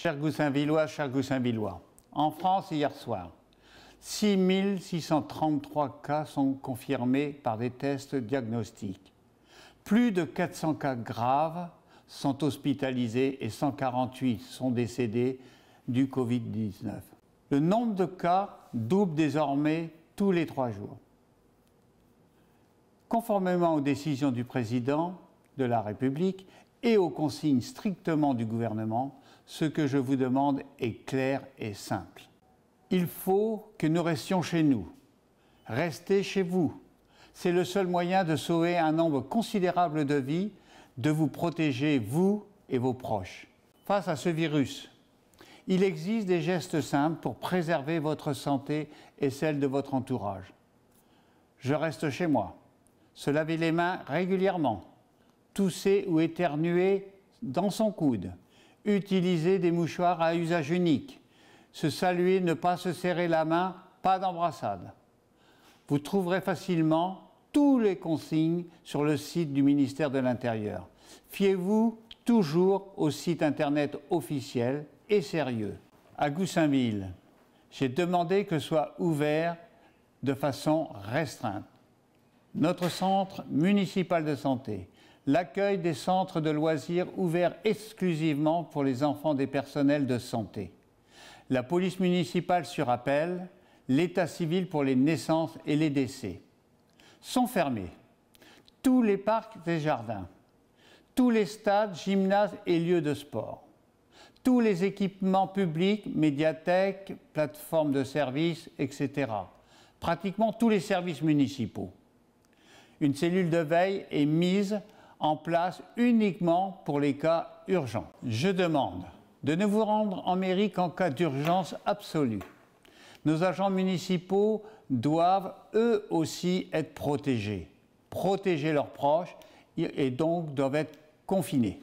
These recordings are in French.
Chers Goussainvillois, chers Goussainvillois, en France hier soir, 6633 cas sont confirmés par des tests diagnostiques. Plus de 400 cas graves sont hospitalisés et 148 sont décédés du Covid-19. Le nombre de cas double désormais tous les trois jours. Conformément aux décisions du président de la République et aux consignes strictement du gouvernement, ce que je vous demande est clair et simple. Il faut que nous restions chez nous. Restez chez vous. C'est le seul moyen de sauver un nombre considérable de vies, de vous protéger, vous et vos proches. Face à ce virus, il existe des gestes simples pour préserver votre santé et celle de votre entourage. Je reste chez moi. Se laver les mains régulièrement. Tousser ou éternuer dans son coude utiliser des mouchoirs à usage unique, se saluer, ne pas se serrer la main, pas d'embrassade. Vous trouverez facilement tous les consignes sur le site du ministère de l'Intérieur. Fiez-vous toujours au site internet officiel et sérieux. À Goussainville, j'ai demandé que soit ouvert de façon restreinte notre centre municipal de santé l'accueil des centres de loisirs ouverts exclusivement pour les enfants des personnels de santé, la police municipale sur appel, l'état civil pour les naissances et les décès. Sont fermés tous les parcs et jardins, tous les stades, gymnases et lieux de sport, tous les équipements publics, médiathèques, plateformes de services, etc. Pratiquement tous les services municipaux. Une cellule de veille est mise en place uniquement pour les cas urgents. Je demande de ne vous rendre en mairie qu'en cas d'urgence absolue. Nos agents municipaux doivent eux aussi être protégés, protéger leurs proches et donc doivent être confinés.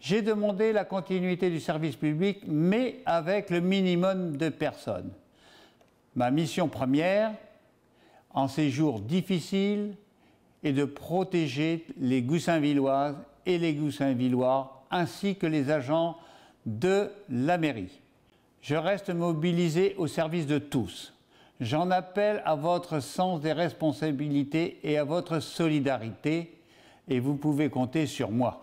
J'ai demandé la continuité du service public, mais avec le minimum de personnes. Ma mission première, en ces jours difficiles, et de protéger les Goussainvilloises et les Goussainvillois ainsi que les agents de la mairie. Je reste mobilisé au service de tous. J'en appelle à votre sens des responsabilités et à votre solidarité et vous pouvez compter sur moi.